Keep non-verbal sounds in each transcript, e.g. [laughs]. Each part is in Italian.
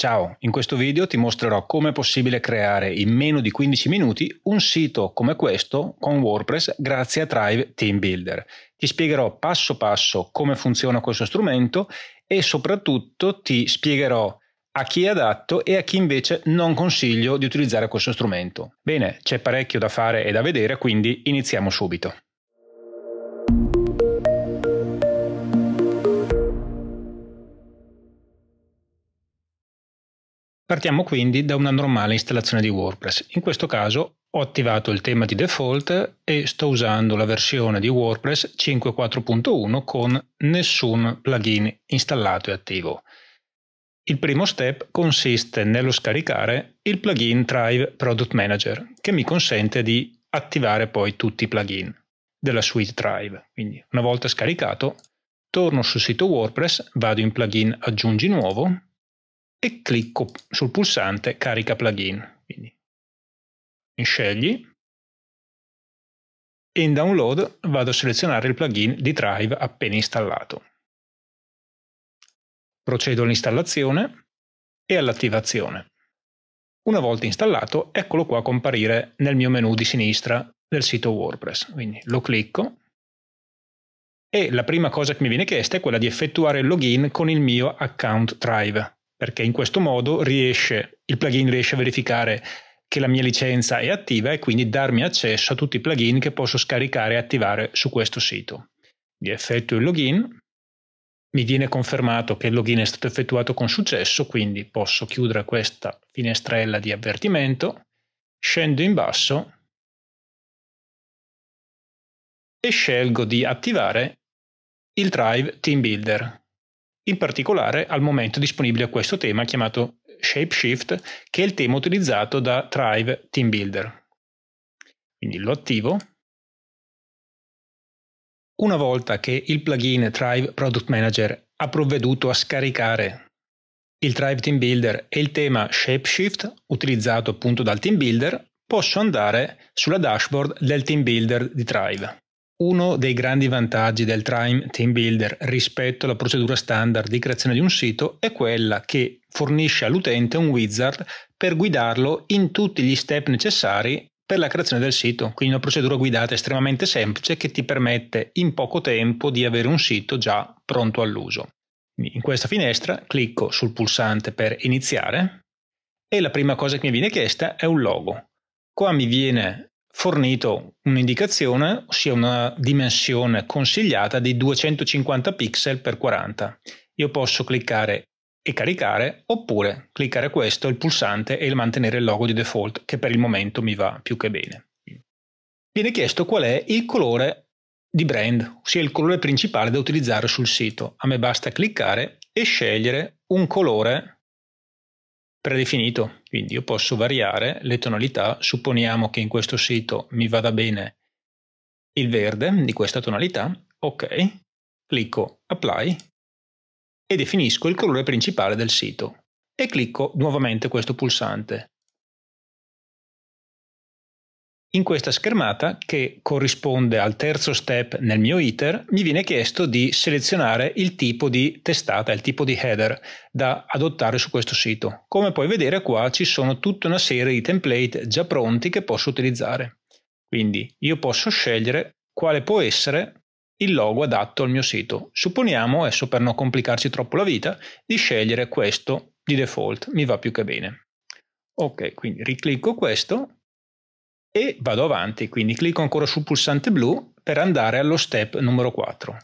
Ciao, in questo video ti mostrerò come è possibile creare in meno di 15 minuti un sito come questo con WordPress grazie a Thrive Team Builder. Ti spiegherò passo passo come funziona questo strumento e soprattutto ti spiegherò a chi è adatto e a chi invece non consiglio di utilizzare questo strumento. Bene, c'è parecchio da fare e da vedere, quindi iniziamo subito. Partiamo quindi da una normale installazione di WordPress. In questo caso ho attivato il tema di default e sto usando la versione di WordPress 5.4.1 con nessun plugin installato e attivo. Il primo step consiste nello scaricare il plugin Drive Product Manager, che mi consente di attivare poi tutti i plugin della suite Drive. Quindi una volta scaricato, torno sul sito WordPress, vado in plugin Aggiungi nuovo e clicco sul pulsante carica plugin. Quindi scegli e in download vado a selezionare il plugin di Drive appena installato. Procedo all'installazione e all'attivazione. Una volta installato, eccolo qua comparire nel mio menu di sinistra del sito WordPress. Quindi lo clicco e la prima cosa che mi viene chiesta è quella di effettuare il login con il mio account Drive perché in questo modo riesce, il plugin riesce a verificare che la mia licenza è attiva e quindi darmi accesso a tutti i plugin che posso scaricare e attivare su questo sito. Vi effettuo il login, mi viene confermato che il login è stato effettuato con successo, quindi posso chiudere questa finestrella di avvertimento, scendo in basso e scelgo di attivare il Drive Team Builder in particolare al momento disponibile questo tema chiamato ShapeShift, che è il tema utilizzato da Thrive Team Builder. Quindi lo attivo. Una volta che il plugin Thrive Product Manager ha provveduto a scaricare il Thrive Team Builder e il tema ShapeShift utilizzato appunto dal Team Builder, posso andare sulla dashboard del Team Builder di Thrive. Uno dei grandi vantaggi del Trime Team Builder rispetto alla procedura standard di creazione di un sito è quella che fornisce all'utente un wizard per guidarlo in tutti gli step necessari per la creazione del sito, quindi una procedura guidata estremamente semplice che ti permette in poco tempo di avere un sito già pronto all'uso. In questa finestra clicco sul pulsante per iniziare e la prima cosa che mi viene chiesta è un logo. Qua mi viene fornito un'indicazione, ossia una dimensione consigliata di 250 pixel per 40. Io posso cliccare e caricare oppure cliccare questo, il pulsante e mantenere il logo di default che per il momento mi va più che bene. Viene chiesto qual è il colore di brand, ossia il colore principale da utilizzare sul sito. A me basta cliccare e scegliere un colore predefinito, quindi io posso variare le tonalità, supponiamo che in questo sito mi vada bene il verde di questa tonalità, ok, clicco apply e definisco il colore principale del sito e clicco nuovamente questo pulsante. In questa schermata, che corrisponde al terzo step nel mio iter, mi viene chiesto di selezionare il tipo di testata, il tipo di header da adottare su questo sito. Come puoi vedere qua ci sono tutta una serie di template già pronti che posso utilizzare. Quindi io posso scegliere quale può essere il logo adatto al mio sito. Supponiamo, adesso per non complicarci troppo la vita, di scegliere questo di default, mi va più che bene. Ok, quindi riclicco questo e vado avanti, quindi clicco ancora sul pulsante blu per andare allo step numero 4.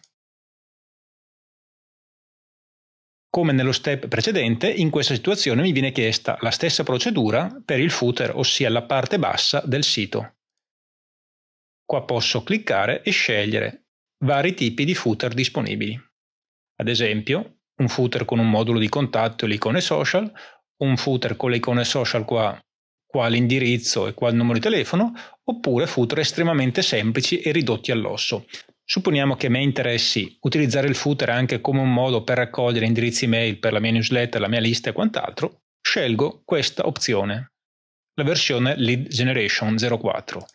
Come nello step precedente, in questa situazione mi viene chiesta la stessa procedura per il footer, ossia la parte bassa del sito. Qua posso cliccare e scegliere vari tipi di footer disponibili. Ad esempio, un footer con un modulo di contatto e l'icone social, un footer con le icone social qua qua l'indirizzo e qua il numero di telefono, oppure footer estremamente semplici e ridotti all'osso. Supponiamo che a me interessi utilizzare il footer anche come un modo per raccogliere indirizzi mail per la mia newsletter, la mia lista e quant'altro, scelgo questa opzione, la versione Lead Generation 04.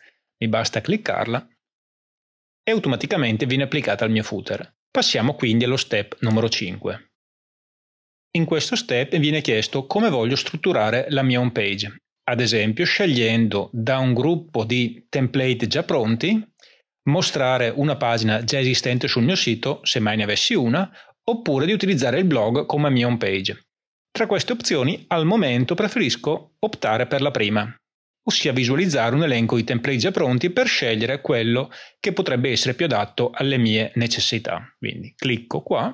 Mi basta cliccarla e automaticamente viene applicata al mio footer. Passiamo quindi allo step numero 5. In questo step viene chiesto come voglio strutturare la mia home page ad esempio scegliendo da un gruppo di template già pronti, mostrare una pagina già esistente sul mio sito, se mai ne avessi una, oppure di utilizzare il blog come mia home page. Tra queste opzioni, al momento preferisco optare per la prima, ossia visualizzare un elenco di template già pronti per scegliere quello che potrebbe essere più adatto alle mie necessità. Quindi clicco qua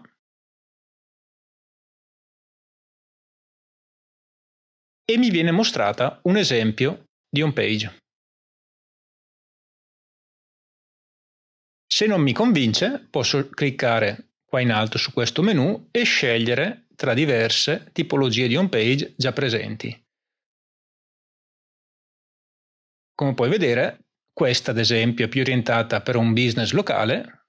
e mi viene mostrata un esempio di home page. Se non mi convince, posso cliccare qua in alto su questo menu e scegliere tra diverse tipologie di home page già presenti. Come puoi vedere, questa ad esempio è più orientata per un business locale,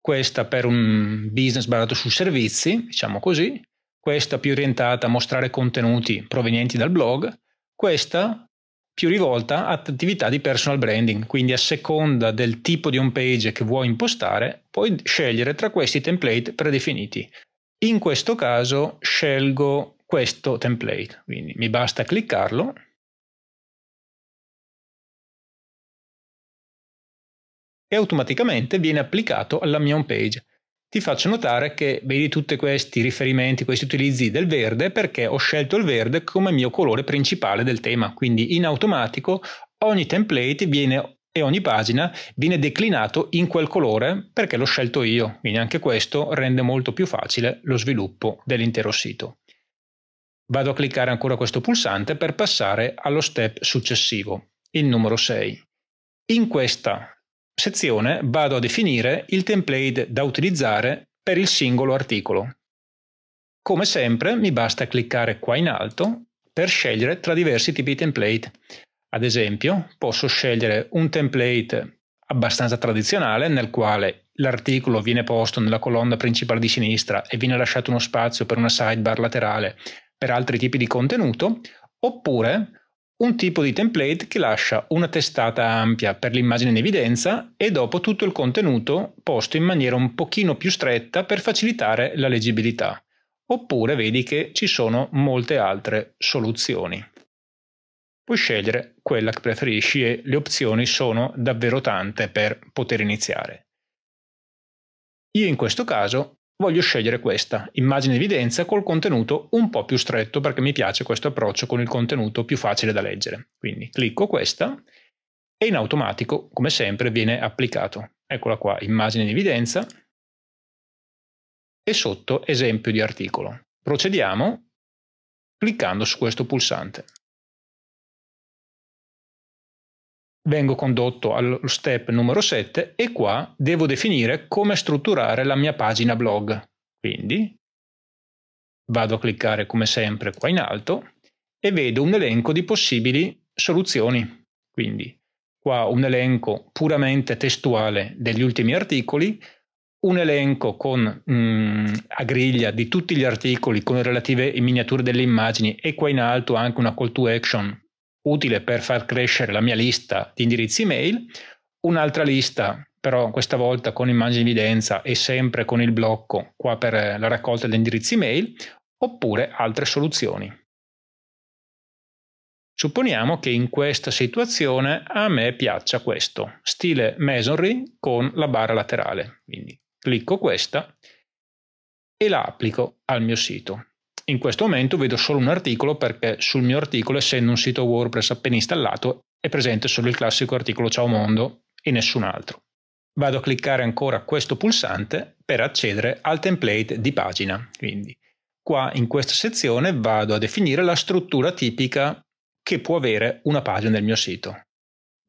questa per un business basato su servizi, diciamo così, questa più orientata a mostrare contenuti provenienti dal blog, questa più rivolta ad attività di personal branding, quindi a seconda del tipo di home page che vuoi impostare, puoi scegliere tra questi template predefiniti. In questo caso scelgo questo template, quindi mi basta cliccarlo e automaticamente viene applicato alla mia home page ti faccio notare che vedi tutti questi riferimenti, questi utilizzi del verde perché ho scelto il verde come mio colore principale del tema, quindi in automatico ogni template viene, e ogni pagina viene declinato in quel colore perché l'ho scelto io, quindi anche questo rende molto più facile lo sviluppo dell'intero sito. Vado a cliccare ancora questo pulsante per passare allo step successivo, il numero 6. In questa sezione vado a definire il template da utilizzare per il singolo articolo. Come sempre mi basta cliccare qua in alto per scegliere tra diversi tipi di template. Ad esempio posso scegliere un template abbastanza tradizionale nel quale l'articolo viene posto nella colonna principale di sinistra e viene lasciato uno spazio per una sidebar laterale per altri tipi di contenuto, oppure un tipo di template che lascia una testata ampia per l'immagine in evidenza e dopo tutto il contenuto posto in maniera un pochino più stretta per facilitare la leggibilità. Oppure vedi che ci sono molte altre soluzioni. Puoi scegliere quella che preferisci e le opzioni sono davvero tante per poter iniziare. Io in questo caso voglio scegliere questa, immagine evidenza col contenuto un po' più stretto perché mi piace questo approccio con il contenuto più facile da leggere. Quindi clicco questa e in automatico, come sempre, viene applicato. Eccola qua, immagine in evidenza e sotto esempio di articolo. Procediamo cliccando su questo pulsante. vengo condotto allo step numero 7 e qua devo definire come strutturare la mia pagina blog. Quindi vado a cliccare come sempre qua in alto e vedo un elenco di possibili soluzioni. Quindi qua un elenco puramente testuale degli ultimi articoli, un elenco con mm, a griglia di tutti gli articoli con relative miniature delle immagini e qua in alto anche una call to action utile per far crescere la mia lista di indirizzi email, un'altra lista però questa volta con immagini di evidenza e sempre con il blocco qua per eh, la raccolta degli indirizzi mail, oppure altre soluzioni. Supponiamo che in questa situazione a me piaccia questo, stile masonry con la barra laterale. Quindi clicco questa e la applico al mio sito in questo momento vedo solo un articolo perché sul mio articolo, essendo un sito WordPress appena installato, è presente solo il classico articolo Ciao Mondo e nessun altro. Vado a cliccare ancora questo pulsante per accedere al template di pagina. Quindi qua in questa sezione vado a definire la struttura tipica che può avere una pagina del mio sito.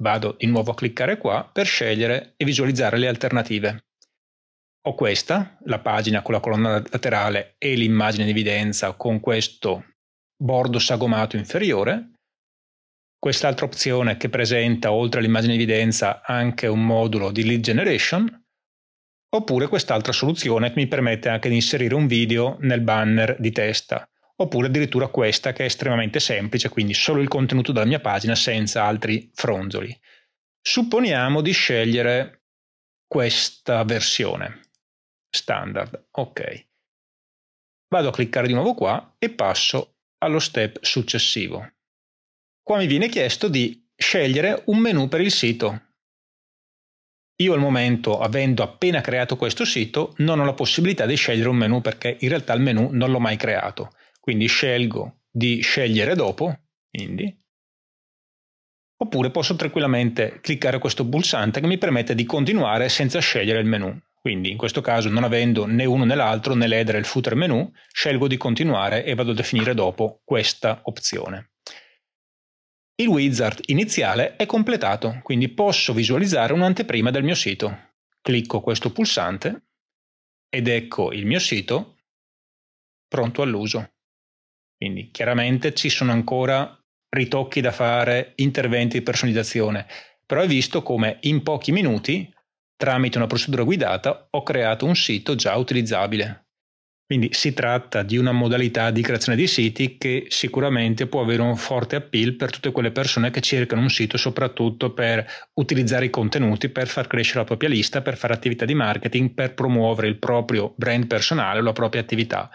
Vado di nuovo a cliccare qua per scegliere e visualizzare le alternative ho questa, la pagina con la colonna laterale e l'immagine in evidenza con questo bordo sagomato inferiore. Quest'altra opzione che presenta, oltre all'immagine in evidenza, anche un modulo di lead generation, oppure quest'altra soluzione che mi permette anche di inserire un video nel banner di testa, oppure addirittura questa che è estremamente semplice, quindi solo il contenuto della mia pagina senza altri fronzoli. Supponiamo di scegliere questa versione standard. Ok. Vado a cliccare di nuovo qua e passo allo step successivo. Qua mi viene chiesto di scegliere un menu per il sito. Io al momento, avendo appena creato questo sito, non ho la possibilità di scegliere un menu perché in realtà il menu non l'ho mai creato. Quindi scelgo di scegliere dopo, quindi, oppure posso tranquillamente cliccare questo pulsante che mi permette di continuare senza scegliere il menu. Quindi in questo caso non avendo né uno né l'altro né l'header e il footer menu, scelgo di continuare e vado a definire dopo questa opzione. Il wizard iniziale è completato, quindi posso visualizzare un'anteprima del mio sito. Clicco questo pulsante ed ecco il mio sito pronto all'uso. Quindi chiaramente ci sono ancora ritocchi da fare, interventi di personalizzazione, però è visto come in pochi minuti Tramite una procedura guidata ho creato un sito già utilizzabile. Quindi si tratta di una modalità di creazione di siti che sicuramente può avere un forte appeal per tutte quelle persone che cercano un sito soprattutto per utilizzare i contenuti, per far crescere la propria lista, per fare attività di marketing, per promuovere il proprio brand personale o la propria attività.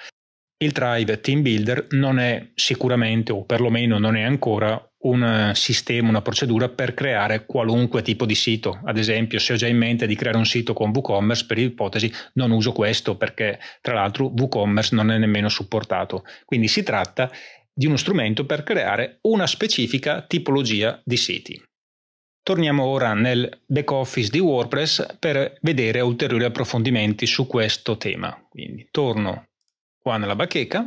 Il Drive Team Builder non è sicuramente, o perlomeno non è ancora, un eh, sistema, una procedura per creare qualunque tipo di sito. Ad esempio, se ho già in mente di creare un sito con WooCommerce, per ipotesi non uso questo perché tra l'altro WooCommerce non è nemmeno supportato. Quindi si tratta di uno strumento per creare una specifica tipologia di siti. Torniamo ora nel back office di WordPress per vedere ulteriori approfondimenti su questo tema. Quindi torno qua nella bacheca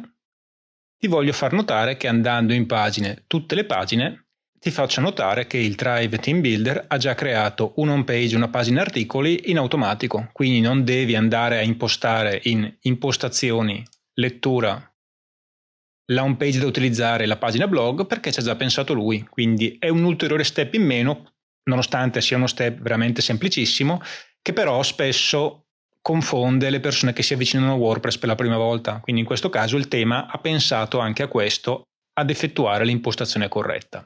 ti voglio far notare che andando in pagine, tutte le pagine, ti faccio notare che il Drive Team Builder ha già creato un home page, una pagina articoli in automatico, quindi non devi andare a impostare in impostazioni, lettura, la home page da utilizzare la pagina blog perché ci ha già pensato lui, quindi è un ulteriore step in meno, nonostante sia uno step veramente semplicissimo, che però spesso confonde le persone che si avvicinano a WordPress per la prima volta. Quindi in questo caso il tema ha pensato anche a questo ad effettuare l'impostazione corretta.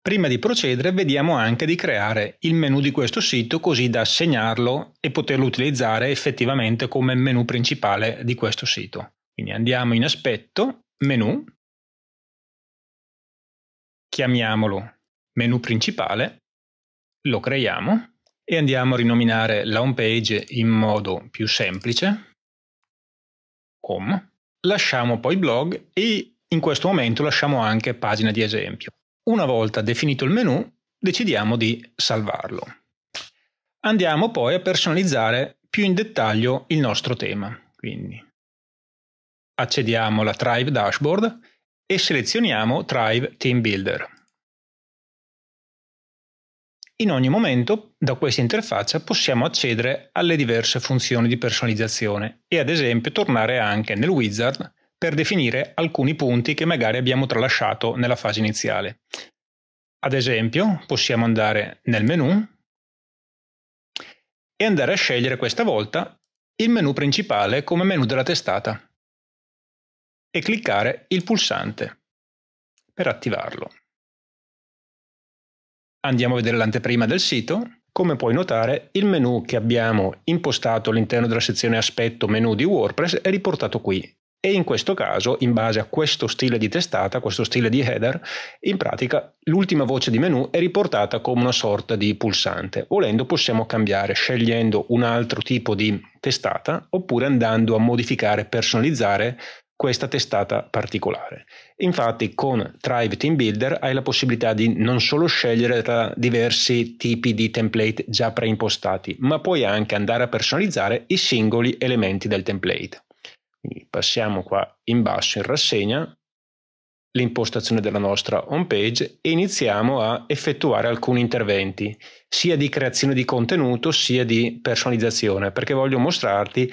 Prima di procedere vediamo anche di creare il menu di questo sito così da segnarlo e poterlo utilizzare effettivamente come menu principale di questo sito. Quindi andiamo in aspetto, menu, chiamiamolo menu principale, lo creiamo e andiamo a rinominare la home page in modo più semplice, home. Lasciamo poi blog e in questo momento lasciamo anche pagina di esempio. Una volta definito il menu, decidiamo di salvarlo. Andiamo poi a personalizzare più in dettaglio il nostro tema. Quindi accediamo alla Tribe Dashboard e selezioniamo Tribe Team Builder. In ogni momento, da questa interfaccia possiamo accedere alle diverse funzioni di personalizzazione e ad esempio tornare anche nel wizard per definire alcuni punti che magari abbiamo tralasciato nella fase iniziale. Ad esempio, possiamo andare nel menu e andare a scegliere questa volta il menu principale come menu della testata e cliccare il pulsante per attivarlo. Andiamo a vedere l'anteprima del sito. Come puoi notare, il menu che abbiamo impostato all'interno della sezione aspetto menu di WordPress è riportato qui e in questo caso, in base a questo stile di testata, questo stile di header, in pratica l'ultima voce di menu è riportata come una sorta di pulsante. Volendo possiamo cambiare scegliendo un altro tipo di testata oppure andando a modificare, personalizzare questa testata particolare. Infatti con Thrive Team Builder hai la possibilità di non solo scegliere tra diversi tipi di template già preimpostati, ma puoi anche andare a personalizzare i singoli elementi del template. Quindi passiamo qua in basso in rassegna l'impostazione della nostra home page e iniziamo a effettuare alcuni interventi, sia di creazione di contenuto sia di personalizzazione, perché voglio mostrarti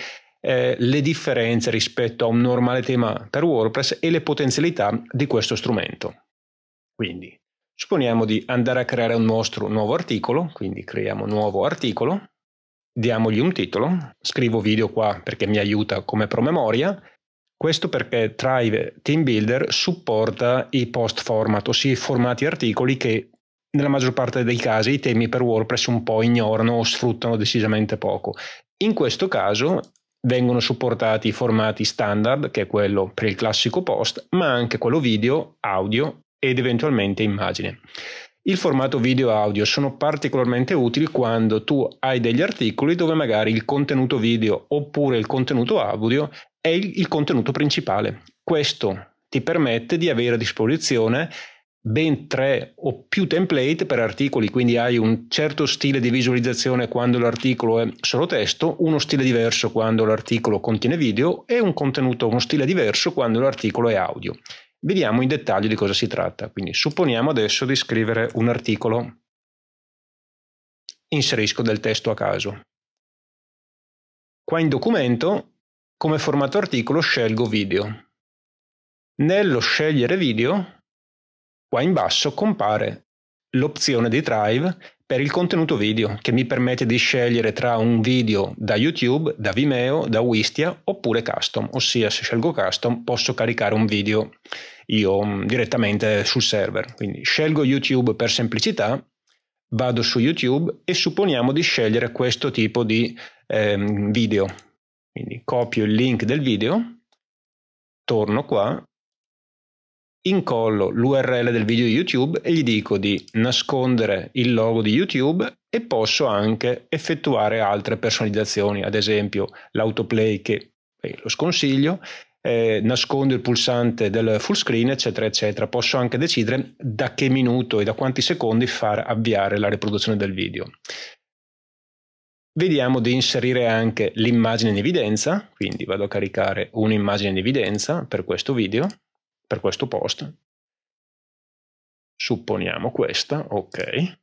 eh, le differenze rispetto a un normale tema per WordPress e le potenzialità di questo strumento. Quindi, supponiamo di andare a creare un nostro nuovo articolo, quindi creiamo un nuovo articolo, diamogli un titolo, scrivo video qua perché mi aiuta come promemoria, questo perché Thrive Team Builder supporta i post format, ossia i formati articoli che nella maggior parte dei casi i temi per WordPress un po' ignorano o sfruttano decisamente poco. In questo caso vengono supportati i formati standard, che è quello per il classico post, ma anche quello video, audio ed eventualmente immagine. Il formato video audio sono particolarmente utili quando tu hai degli articoli dove magari il contenuto video oppure il contenuto audio è il contenuto principale. Questo ti permette di avere a disposizione ben tre o più template per articoli, quindi hai un certo stile di visualizzazione quando l'articolo è solo testo, uno stile diverso quando l'articolo contiene video e un contenuto, uno stile diverso quando l'articolo è audio. Vediamo in dettaglio di cosa si tratta. Quindi supponiamo adesso di scrivere un articolo. Inserisco del testo a caso. Qua in documento, come formato articolo, scelgo video. Nello scegliere video Qua in basso compare l'opzione di Drive per il contenuto video che mi permette di scegliere tra un video da YouTube, da Vimeo, da Wistia oppure custom, ossia se scelgo custom posso caricare un video io mm, direttamente sul server. Quindi scelgo YouTube per semplicità, vado su YouTube e supponiamo di scegliere questo tipo di ehm, video. Quindi copio il link del video, torno qua incollo l'URL del video YouTube e gli dico di nascondere il logo di YouTube e posso anche effettuare altre personalizzazioni, ad esempio l'autoplay che eh, lo sconsiglio, eh, nascondo il pulsante del full screen, eccetera, eccetera. Posso anche decidere da che minuto e da quanti secondi far avviare la riproduzione del video. Vediamo di inserire anche l'immagine in evidenza, quindi vado a caricare un'immagine in evidenza per questo video per questo post. Supponiamo questa, ok.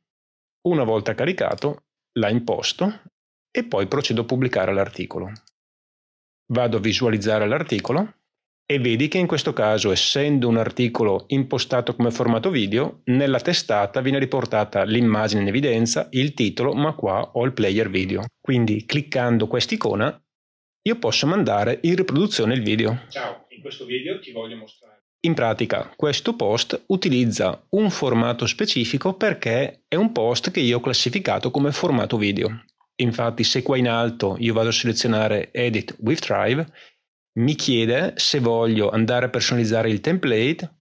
Una volta caricato, la imposto e poi procedo a pubblicare l'articolo. Vado a visualizzare l'articolo e vedi che in questo caso, essendo un articolo impostato come formato video, nella testata viene riportata l'immagine in evidenza, il titolo, ma qua ho il player video. Quindi cliccando quest'icona io posso mandare in riproduzione il video. Ciao, in questo video ti voglio mostrare in pratica, questo post utilizza un formato specifico perché è un post che io ho classificato come formato video. Infatti, se qua in alto io vado a selezionare Edit with Drive, mi chiede se voglio andare a personalizzare il template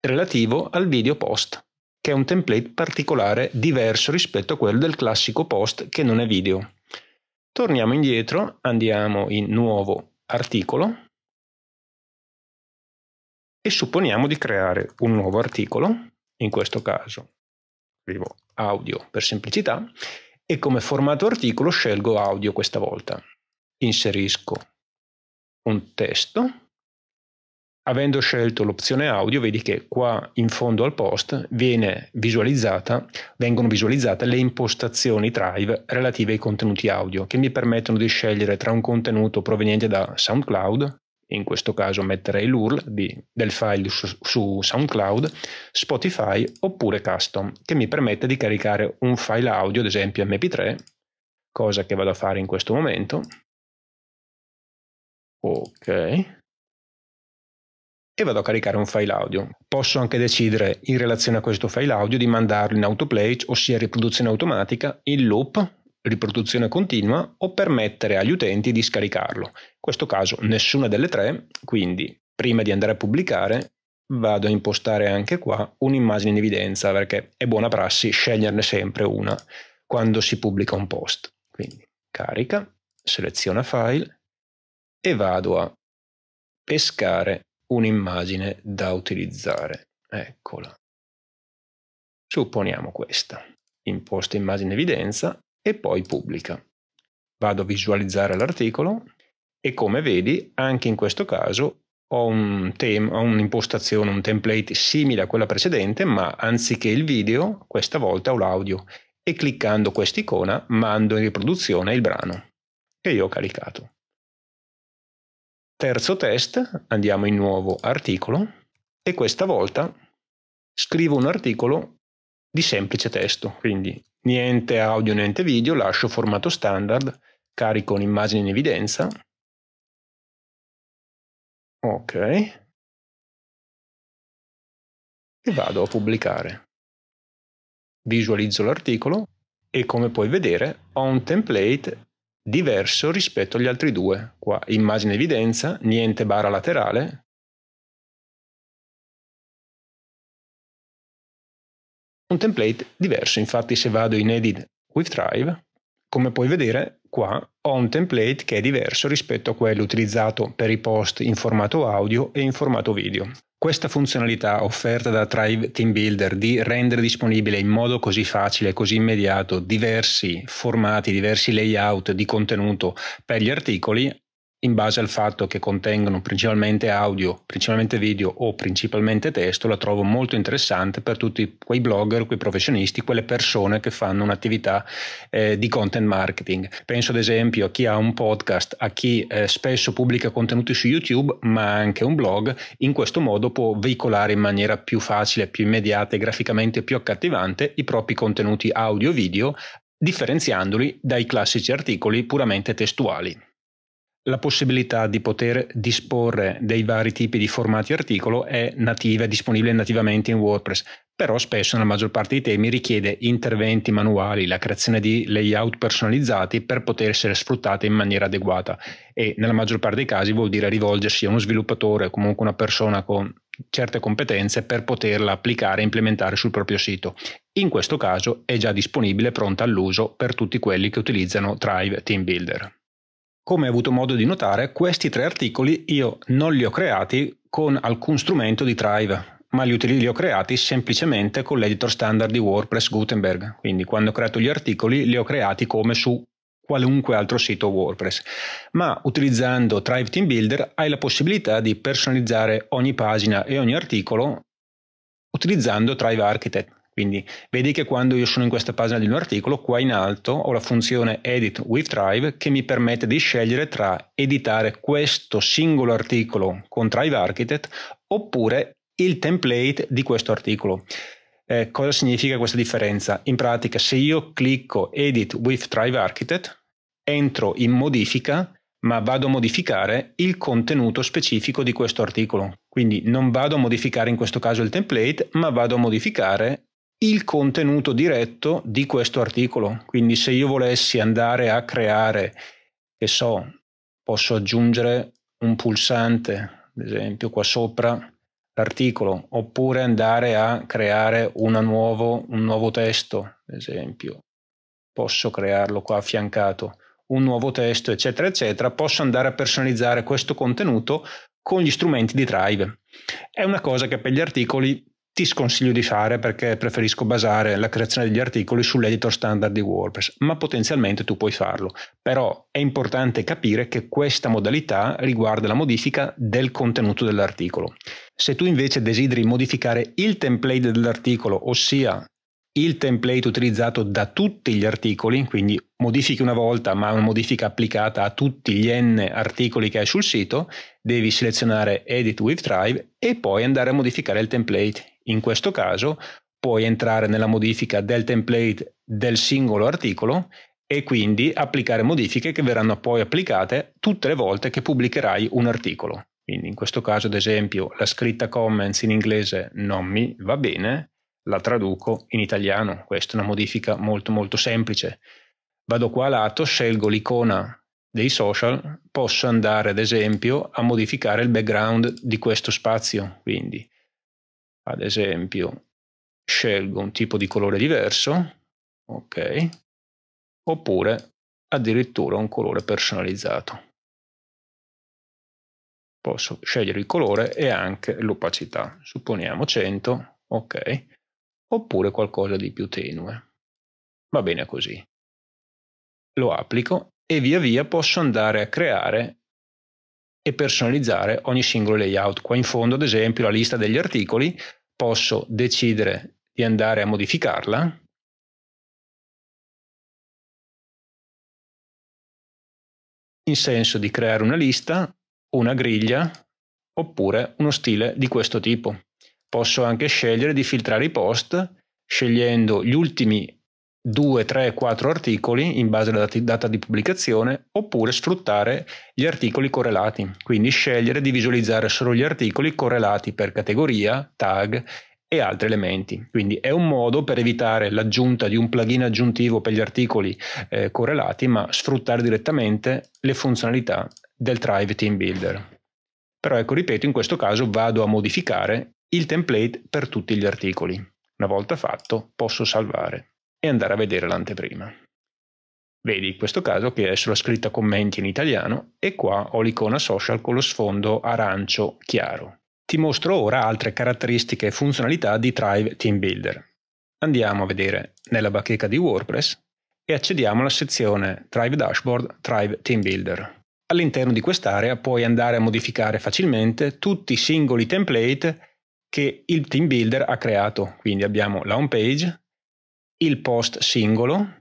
relativo al video post, che è un template particolare diverso rispetto a quello del classico post che non è video. Torniamo indietro, andiamo in nuovo articolo e supponiamo di creare un nuovo articolo, in questo caso scrivo audio per semplicità, e come formato articolo scelgo audio questa volta. Inserisco un testo. Avendo scelto l'opzione audio, vedi che qua in fondo al post visualizzata, vengono visualizzate le impostazioni Drive relative ai contenuti audio, che mi permettono di scegliere tra un contenuto proveniente da SoundCloud, in questo caso metterei l'URL di, del file su, su, SoundCloud, Spotify oppure Custom, che mi permette di caricare un file audio, ad esempio MP3, cosa che vado a fare in questo momento. Ok. E vado a caricare un file audio. Posso anche decidere in relazione a questo file audio di mandarlo in autoplay, ossia riproduzione automatica, in loop, riproduzione continua o permettere agli utenti di scaricarlo. In questo caso nessuna delle tre, quindi prima di andare a pubblicare vado a impostare anche qua un'immagine in evidenza perché è buona prassi sceglierne sempre una quando si pubblica un post. Quindi carica, seleziona file e vado a pescare un'immagine da utilizzare. Eccola. Supponiamo questa. Imposto immagine evidenza e poi pubblica. Vado a visualizzare l'articolo e come vedi anche in questo caso ho, un tem- ho un'impostazione, un template simile a quella precedente, ma anziché il video, questa volta ho l'audio e cliccando quest'icona mando in riproduzione il brano che io ho caricato. Terzo test, andiamo in nuovo articolo e questa volta scrivo un articolo di semplice testo, quindi niente audio, niente video, lascio formato standard, carico un'immagine in evidenza. Ok. E vado a pubblicare. Visualizzo l'articolo e come puoi vedere ho un template diverso rispetto agli altri due. Qua immagine evidenza, niente barra laterale, un template diverso. Infatti se vado in Edit with Drive, come puoi vedere qua ho un template che è diverso rispetto a quello utilizzato per i post in formato audio e in formato video. Questa funzionalità offerta da Drive Team Builder di rendere disponibile in modo così facile, così immediato, diversi formati, diversi layout di contenuto per gli articoli in base al fatto che contengono principalmente audio, principalmente video o principalmente testo, la trovo molto interessante per tutti quei blogger, quei professionisti, quelle persone che fanno un'attività eh, di content marketing. Penso ad esempio a chi ha un podcast, a chi eh, spesso pubblica contenuti su YouTube, ma anche un blog, in questo modo può veicolare in maniera più facile, più immediata e graficamente più accattivante i propri contenuti audio-video differenziandoli dai classici articoli puramente testuali la possibilità di poter disporre dei vari tipi di formati articolo è nativa, è disponibile nativamente in WordPress, però spesso nella maggior parte dei temi richiede interventi manuali, la creazione di layout personalizzati per poter essere sfruttate in maniera adeguata e nella maggior parte dei casi vuol dire rivolgersi a uno sviluppatore o comunque una persona con certe competenze per poterla applicare e implementare sul proprio sito. In questo caso è già disponibile, e pronta all'uso per tutti quelli che utilizzano Drive Team Builder. Come hai avuto modo di notare, questi tre articoli io non li ho creati con alcun strumento di Drive, ma li, li ho creati semplicemente con l'editor standard di WordPress Gutenberg. Quindi quando ho creato gli articoli li ho creati come su qualunque altro sito WordPress. Ma utilizzando Drive Team Builder hai la possibilità di personalizzare ogni pagina e ogni articolo utilizzando Drive Architect. Quindi vedi che quando io sono in questa pagina di un articolo, qua in alto ho la funzione Edit with Drive che mi permette di scegliere tra editare questo singolo articolo con Drive Architect oppure il template di questo articolo. Eh, cosa significa questa differenza? In pratica, se io clicco Edit with Drive Architect, entro in modifica ma vado a modificare il contenuto specifico di questo articolo. Quindi non vado a modificare in questo caso il template, ma vado a modificare il contenuto diretto di questo articolo. Quindi se io volessi andare a creare, che so, posso aggiungere un pulsante, ad esempio qua sopra l'articolo, oppure andare a creare nuovo, un nuovo testo, ad esempio, posso crearlo qua affiancato, un nuovo testo, eccetera, eccetera, posso andare a personalizzare questo contenuto con gli strumenti di Drive. È una cosa che per gli articoli ti sconsiglio di fare perché preferisco basare la creazione degli articoli sull'editor standard di WordPress, ma potenzialmente tu puoi farlo. Però è importante capire che questa modalità riguarda la modifica del contenuto dell'articolo. Se tu invece desideri modificare il template dell'articolo, ossia il template utilizzato da tutti gli articoli, quindi modifichi una volta ma una modifica applicata a tutti gli n articoli che hai sul sito, devi selezionare Edit with Drive e poi andare a modificare il template in questo caso puoi entrare nella modifica del template del singolo articolo e quindi applicare modifiche che verranno poi applicate tutte le volte che pubblicherai un articolo. Quindi in questo caso, ad esempio, la scritta comments in inglese non mi va bene, la traduco in italiano. Questa è una modifica molto molto semplice. Vado qua a lato, scelgo l'icona dei social, posso andare ad esempio a modificare il background di questo spazio. Quindi ad esempio scelgo un tipo di colore diverso, ok, oppure addirittura un colore personalizzato. Posso scegliere il colore e anche l'opacità, supponiamo 100, ok, oppure qualcosa di più tenue. Va bene così. Lo applico e via via posso andare a creare e personalizzare ogni singolo layout. Qua in fondo, ad esempio, la lista degli articoli posso decidere di andare a modificarla in senso di creare una lista, una griglia oppure uno stile di questo tipo. Posso anche scegliere di filtrare i post scegliendo gli ultimi 2, 3, 4 articoli in base alla data di pubblicazione oppure sfruttare gli articoli correlati, quindi scegliere di visualizzare solo gli articoli correlati per categoria, tag e altri elementi. Quindi è un modo per evitare l'aggiunta di un plugin aggiuntivo per gli articoli eh, correlati, ma sfruttare direttamente le funzionalità del Drive Team Builder. Però ecco, ripeto, in questo caso vado a modificare il template per tutti gli articoli. Una volta fatto, posso salvare e andare a vedere l'anteprima. Vedi in questo caso che è sulla scritta commenti in italiano e qua ho l'icona social con lo sfondo arancio chiaro. Ti mostro ora altre caratteristiche e funzionalità di Thrive Team Builder. Andiamo a vedere nella bacheca di WordPress e accediamo alla sezione Thrive Dashboard Thrive Team Builder. All'interno di quest'area puoi andare a modificare facilmente tutti i singoli template che il team builder ha creato. Quindi abbiamo la home page, il post singolo,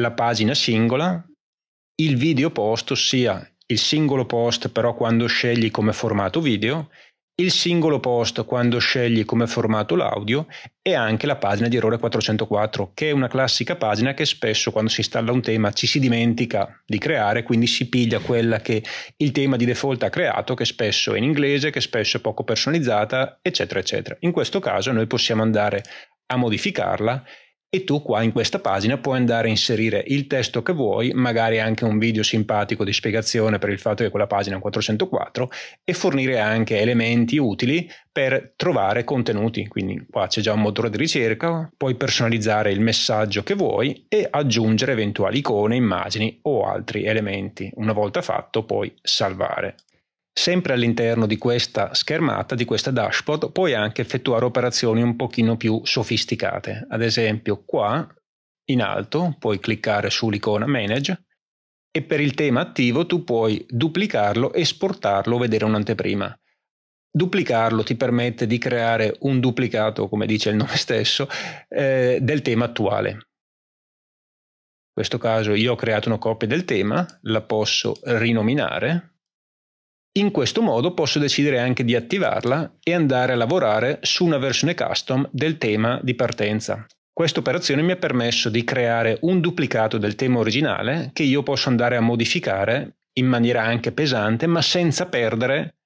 la pagina singola, il video post, ossia il singolo post però quando scegli come formato video, il singolo post quando scegli come formato l'audio e anche la pagina di errore 404 che è una classica pagina che spesso quando si installa un tema ci si dimentica di creare quindi si piglia quella che il tema di default ha creato che spesso è in inglese che spesso è poco personalizzata eccetera eccetera in questo caso noi possiamo andare a modificarla e tu qua in questa pagina puoi andare a inserire il testo che vuoi, magari anche un video simpatico di spiegazione per il fatto che quella pagina è un 404 e fornire anche elementi utili per trovare contenuti. Quindi qua c'è già un motore di ricerca, puoi personalizzare il messaggio che vuoi e aggiungere eventuali icone, immagini o altri elementi. Una volta fatto puoi salvare. Sempre all'interno di questa schermata, di questa dashboard, puoi anche effettuare operazioni un pochino più sofisticate. Ad esempio, qua in alto puoi cliccare sull'icona Manage e per il tema attivo tu puoi duplicarlo, esportarlo vedere un'anteprima. Duplicarlo ti permette di creare un duplicato, come dice il nome [laughs] stesso, eh, del tema attuale. In questo caso io ho creato una copia del tema, la posso rinominare in questo modo posso decidere anche di attivarla e andare a lavorare su una versione custom del tema di partenza. Questa operazione mi ha permesso di creare un duplicato del tema originale che io posso andare a modificare in maniera anche pesante ma senza perdere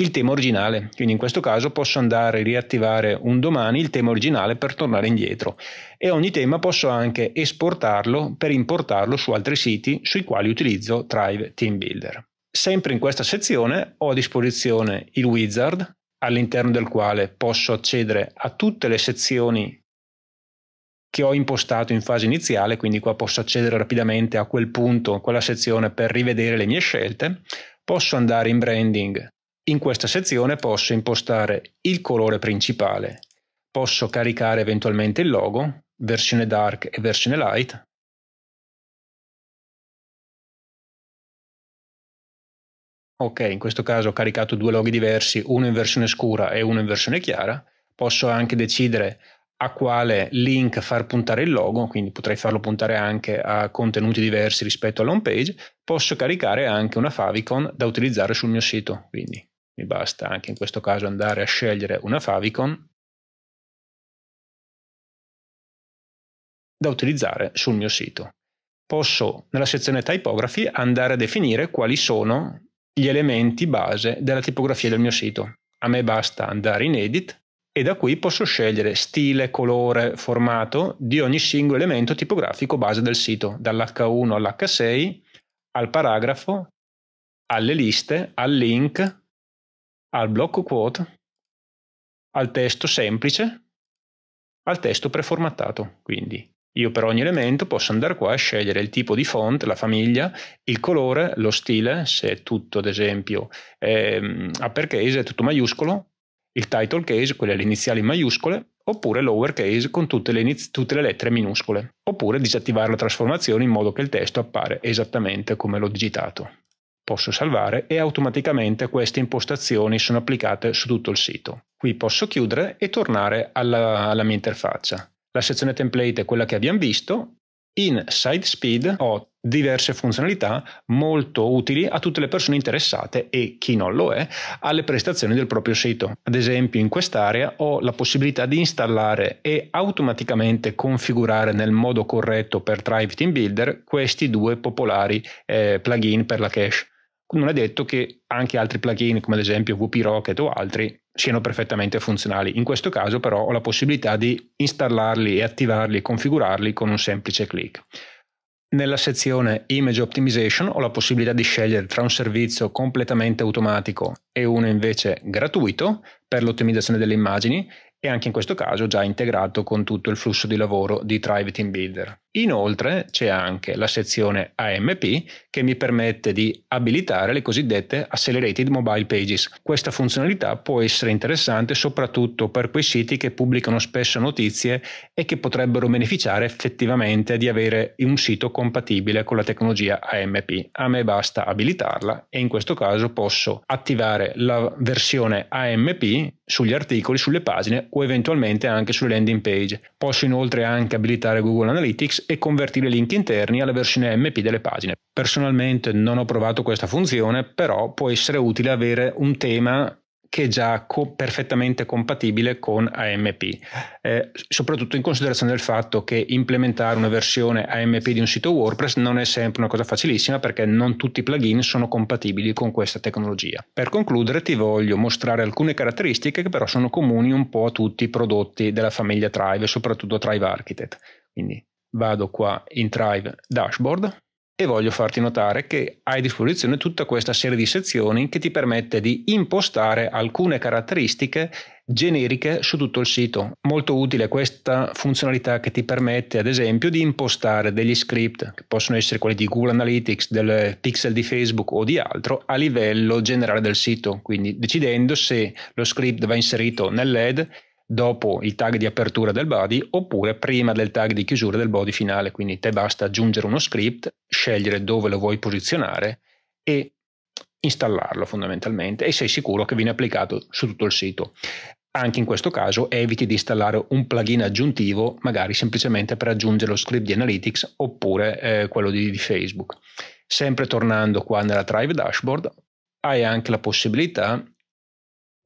il tema originale. Quindi in questo caso posso andare a riattivare un domani il tema originale per tornare indietro e ogni tema posso anche esportarlo per importarlo su altri siti sui quali utilizzo Drive Team Builder. Sempre in questa sezione ho a disposizione il wizard all'interno del quale posso accedere a tutte le sezioni che ho impostato in fase iniziale, quindi qua posso accedere rapidamente a quel punto, a quella sezione per rivedere le mie scelte, posso andare in branding, in questa sezione posso impostare il colore principale, posso caricare eventualmente il logo, versione dark e versione light, ok, in questo caso ho caricato due loghi diversi, uno in versione scura e uno in versione chiara, posso anche decidere a quale link far puntare il logo, quindi potrei farlo puntare anche a contenuti diversi rispetto alla page, posso caricare anche una favicon da utilizzare sul mio sito, quindi mi basta anche in questo caso andare a scegliere una favicon da utilizzare sul mio sito. Posso nella sezione typography andare a definire quali sono gli elementi base della tipografia del mio sito. A me basta andare in edit e da qui posso scegliere stile, colore, formato di ogni singolo elemento tipografico base del sito, dall'H1 all'H6, al paragrafo, alle liste, al link, al blocco quote, al testo semplice, al testo preformattato, quindi io per ogni elemento posso andare qua a scegliere il tipo di font, la famiglia, il colore, lo stile, se è tutto ad esempio è ehm, uppercase, è tutto maiuscolo, il title case, quelle le iniziali maiuscole, oppure lowercase con tutte le, iniz- tutte le lettere minuscole, oppure disattivare la trasformazione in modo che il testo appare esattamente come l'ho digitato. Posso salvare e automaticamente queste impostazioni sono applicate su tutto il sito. Qui posso chiudere e tornare alla, alla mia interfaccia. La sezione template è quella che abbiamo visto. In SideSpeed ho diverse funzionalità molto utili a tutte le persone interessate e chi non lo è alle prestazioni del proprio sito. Ad esempio in quest'area ho la possibilità di installare e automaticamente configurare nel modo corretto per Drive Team Builder questi due popolari eh, plugin per la cache. Non è detto che anche altri plugin come ad esempio WP Rocket o altri siano perfettamente funzionali. In questo caso però ho la possibilità di installarli e attivarli e configurarli con un semplice clic. Nella sezione Image Optimization ho la possibilità di scegliere tra un servizio completamente automatico e uno invece gratuito per l'ottimizzazione delle immagini e anche in questo caso già integrato con tutto il flusso di lavoro di Drive Team Builder. Inoltre c'è anche la sezione AMP che mi permette di abilitare le cosiddette Accelerated Mobile Pages. Questa funzionalità può essere interessante soprattutto per quei siti che pubblicano spesso notizie e che potrebbero beneficiare effettivamente di avere un sito compatibile con la tecnologia AMP. A me basta abilitarla e in questo caso posso attivare la versione AMP sugli articoli, sulle pagine o eventualmente anche sulle landing page. Posso inoltre anche abilitare Google Analytics e convertire link interni alla versione MP delle pagine. Personalmente non ho provato questa funzione, però può essere utile avere un tema che è già co- perfettamente compatibile con AMP, eh, soprattutto in considerazione del fatto che implementare una versione AMP di un sito WordPress non è sempre una cosa facilissima perché non tutti i plugin sono compatibili con questa tecnologia. Per concludere ti voglio mostrare alcune caratteristiche che però sono comuni un po' a tutti i prodotti della famiglia Trive, soprattutto Trive Architect. Quindi vado qua in Drive Dashboard e voglio farti notare che hai a disposizione tutta questa serie di sezioni che ti permette di impostare alcune caratteristiche generiche su tutto il sito. Molto utile questa funzionalità che ti permette ad esempio di impostare degli script che possono essere quelli di Google Analytics, del pixel di Facebook o di altro a livello generale del sito, quindi decidendo se lo script va inserito nell'head dopo il tag di apertura del body oppure prima del tag di chiusura del body finale, quindi te basta aggiungere uno script, scegliere dove lo vuoi posizionare e installarlo fondamentalmente e sei sicuro che viene applicato su tutto il sito. Anche in questo caso eviti di installare un plugin aggiuntivo, magari semplicemente per aggiungere lo script di Analytics oppure eh, quello di, di Facebook. Sempre tornando qua nella Drive Dashboard, hai anche la possibilità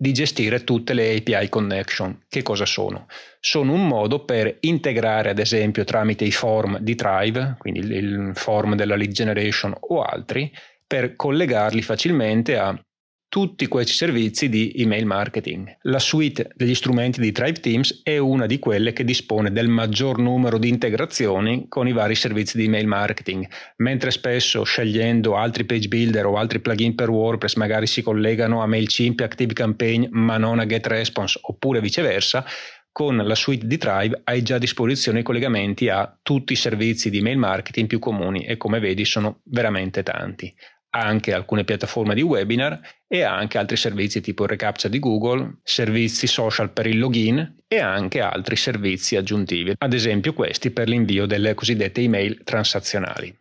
di gestire tutte le API connection. Che cosa sono? Sono un modo per integrare, ad esempio, tramite i form di Drive, quindi il form della lead generation o altri, per collegarli facilmente a tutti questi servizi di email marketing. La suite degli strumenti di Tribe Teams è una di quelle che dispone del maggior numero di integrazioni con i vari servizi di email marketing, mentre spesso scegliendo altri page builder o altri plugin per WordPress magari si collegano a MailChimp e ActiveCampaign ma non a GetResponse oppure viceversa, con la suite di Tribe hai già a disposizione i collegamenti a tutti i servizi di email marketing più comuni e come vedi sono veramente tanti anche alcune piattaforme di webinar e anche altri servizi tipo il reCAPTCHA di Google, servizi social per il login e anche altri servizi aggiuntivi, ad esempio questi per l'invio delle cosiddette email transazionali.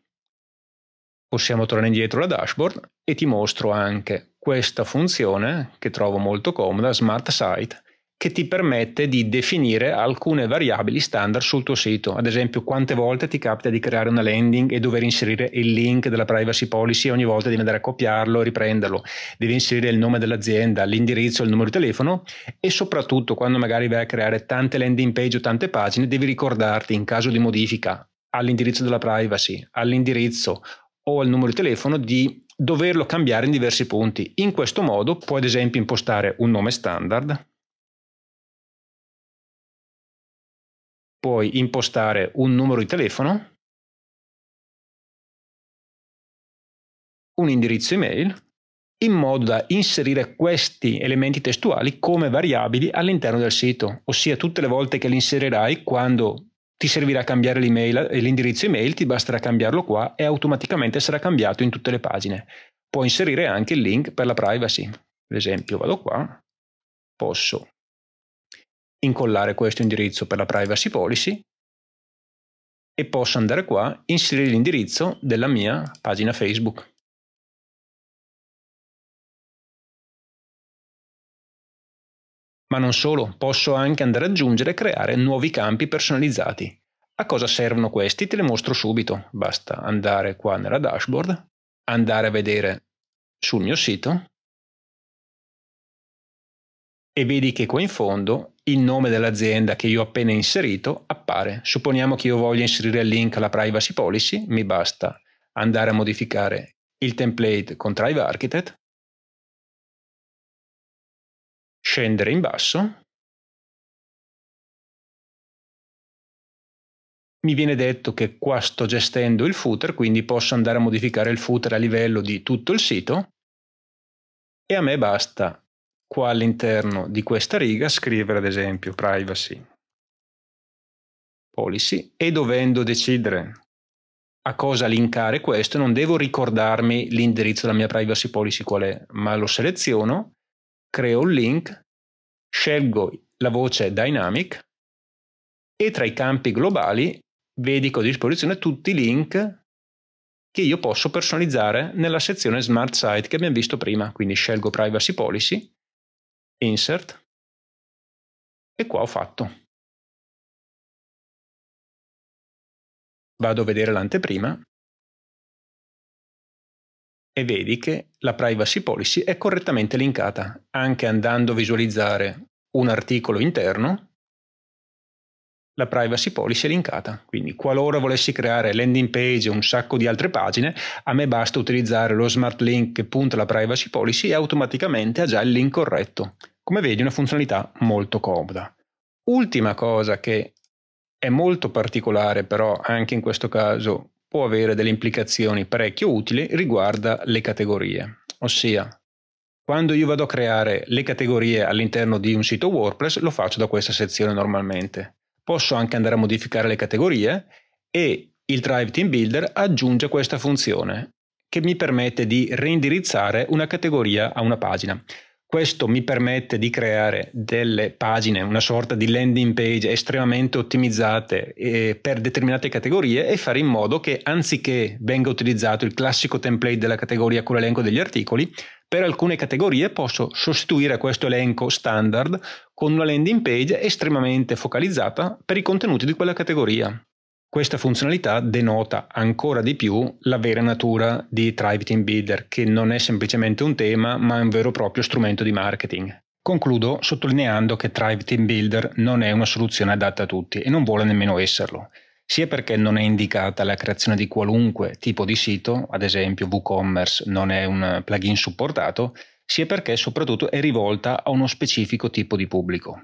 Possiamo tornare indietro alla dashboard e ti mostro anche questa funzione che trovo molto comoda, Smart Site, che ti permette di definire alcune variabili standard sul tuo sito. Ad esempio, quante volte ti capita di creare una landing e dover inserire il link della privacy policy ogni volta devi andare a copiarlo e riprenderlo. Devi inserire il nome dell'azienda, l'indirizzo, il numero di telefono e soprattutto quando magari vai a creare tante landing page o tante pagine, devi ricordarti in caso di modifica all'indirizzo della privacy, all'indirizzo o al numero di telefono di doverlo cambiare in diversi punti. In questo modo puoi ad esempio impostare un nome standard, puoi impostare un numero di telefono, un indirizzo email, in modo da inserire questi elementi testuali come variabili all'interno del sito, ossia tutte le volte che li inserirai quando ti servirà cambiare l'email, eh, l'indirizzo email, ti basterà cambiarlo qua e automaticamente sarà cambiato in tutte le pagine. Puoi inserire anche il link per la privacy. Ad esempio, vado qua, posso incollare questo indirizzo per la privacy policy e posso andare qua e inserire l'indirizzo della mia pagina Facebook. Ma non solo, posso anche andare ad aggiungere e creare nuovi campi personalizzati. A cosa servono questi? Te li mostro subito. Basta andare qua nella dashboard, andare a vedere sul mio sito e vedi che qua in fondo il nome dell'azienda che io ho appena inserito appare. Supponiamo che io voglia inserire il link alla privacy policy, mi basta andare a modificare il template con Drive Architect, scendere in basso, mi viene detto che qua sto gestendo il footer, quindi posso andare a modificare il footer a livello di tutto il sito e a me basta qua all'interno di questa riga scrivere ad esempio privacy policy e dovendo decidere a cosa linkare questo non devo ricordarmi l'indirizzo della mia privacy policy qual è, ma lo seleziono, creo il link, scelgo la voce dynamic e tra i campi globali vedico a disposizione tutti i link che io posso personalizzare nella sezione smart site che abbiamo visto prima, quindi scelgo privacy policy insert e qua ho fatto. Vado a vedere l'anteprima e vedi che la privacy policy è correttamente linkata, anche andando a visualizzare un articolo interno, la privacy policy è linkata, quindi qualora volessi creare landing page e un sacco di altre pagine, a me basta utilizzare lo smart link che punta la privacy policy e automaticamente ha già il link corretto. Come vedi una funzionalità molto comoda. Ultima cosa che è molto particolare però anche in questo caso può avere delle implicazioni parecchio utili riguarda le categorie, ossia quando io vado a creare le categorie all'interno di un sito WordPress lo faccio da questa sezione normalmente. Posso anche andare a modificare le categorie e il Drive Team Builder aggiunge questa funzione che mi permette di reindirizzare una categoria a una pagina. Questo mi permette di creare delle pagine, una sorta di landing page estremamente ottimizzate eh, per determinate categorie e fare in modo che anziché venga utilizzato il classico template della categoria con l'elenco degli articoli, per alcune categorie posso sostituire questo elenco standard con una landing page estremamente focalizzata per i contenuti di quella categoria. Questa funzionalità denota ancora di più la vera natura di Thrive Team Builder, che non è semplicemente un tema, ma è un vero e proprio strumento di marketing. Concludo sottolineando che Thrive Team Builder non è una soluzione adatta a tutti e non vuole nemmeno esserlo, sia perché non è indicata la creazione di qualunque tipo di sito, ad esempio WooCommerce non è un plugin supportato, sia perché soprattutto è rivolta a uno specifico tipo di pubblico.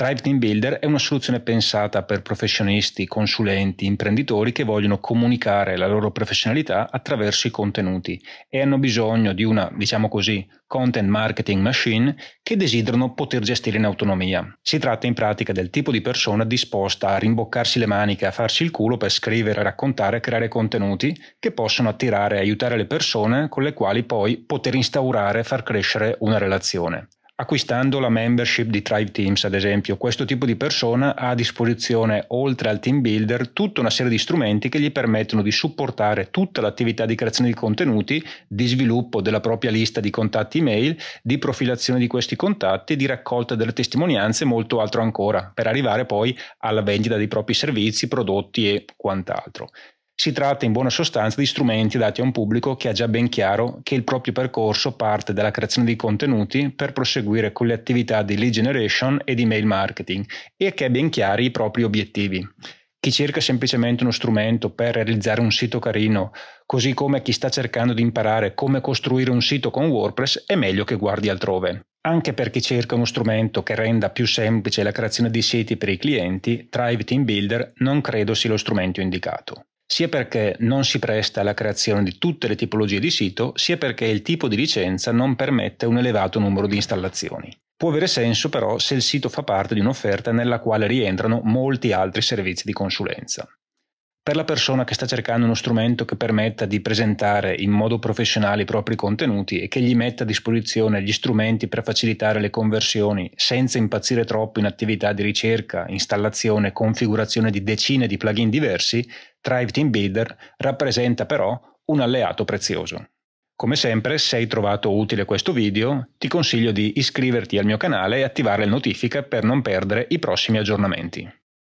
Tribe Team Builder è una soluzione pensata per professionisti, consulenti, imprenditori che vogliono comunicare la loro professionalità attraverso i contenuti e hanno bisogno di una, diciamo così, content marketing machine che desiderano poter gestire in autonomia. Si tratta in pratica del tipo di persona disposta a rimboccarsi le maniche, a farsi il culo per scrivere, raccontare, e creare contenuti che possono attirare e aiutare le persone con le quali poi poter instaurare e far crescere una relazione acquistando la membership di Tribe Teams, ad esempio. Questo tipo di persona ha a disposizione, oltre al team builder, tutta una serie di strumenti che gli permettono di supportare tutta l'attività di creazione di contenuti, di sviluppo della propria lista di contatti email, di profilazione di questi contatti, di raccolta delle testimonianze e molto altro ancora, per arrivare poi alla vendita dei propri servizi, prodotti e quant'altro. Si tratta in buona sostanza di strumenti dati a un pubblico che ha già ben chiaro che il proprio percorso parte dalla creazione di contenuti per proseguire con le attività di lead generation e di mail marketing e che ha ben chiari i propri obiettivi. Chi cerca semplicemente uno strumento per realizzare un sito carino, così come chi sta cercando di imparare come costruire un sito con WordPress, è meglio che guardi altrove. Anche per chi cerca uno strumento che renda più semplice la creazione di siti per i clienti, Drive Team Builder non credo sia lo strumento indicato sia perché non si presta alla creazione di tutte le tipologie di sito, sia perché il tipo di licenza non permette un elevato numero di installazioni. Può avere senso però se il sito fa parte di un'offerta nella quale rientrano molti altri servizi di consulenza per la persona che sta cercando uno strumento che permetta di presentare in modo professionale i propri contenuti e che gli metta a disposizione gli strumenti per facilitare le conversioni senza impazzire troppo in attività di ricerca, installazione, e configurazione di decine di plugin diversi, Thrive Team Builder rappresenta però un alleato prezioso. Come sempre, se hai trovato utile questo video, ti consiglio di iscriverti al mio canale e attivare le notifiche per non perdere i prossimi aggiornamenti.